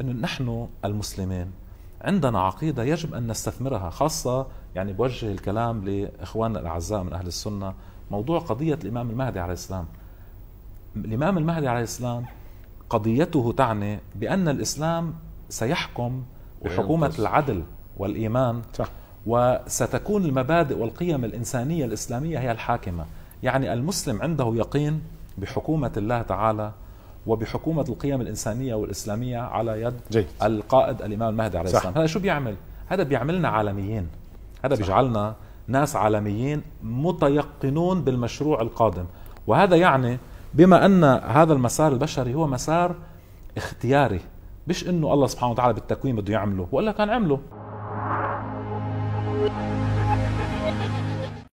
انه نحن المسلمين عندنا عقيدة يجب أن نستثمرها خاصة يعني بوجه الكلام لإخواننا الأعزاء من أهل السنة موضوع قضية الإمام المهدي عليه السلام الإمام المهدي عليه السلام قضيته تعني بأن الإسلام سيحكم بحكومة العدل والإيمان صح. وستكون المبادئ والقيم الإنسانية الإسلامية هي الحاكمة يعني المسلم عنده يقين بحكومة الله تعالى وبحكومه القيم الانسانيه والاسلاميه على يد جيد. القائد الامام المهدي عليه السلام هذا شو بيعمل هذا بيعملنا عالميين هذا صح. بيجعلنا ناس عالميين متيقنون بالمشروع القادم وهذا يعني بما ان هذا المسار البشري هو مسار اختياري مش انه الله سبحانه وتعالى بالتكوين بده يعمله والا كان عمله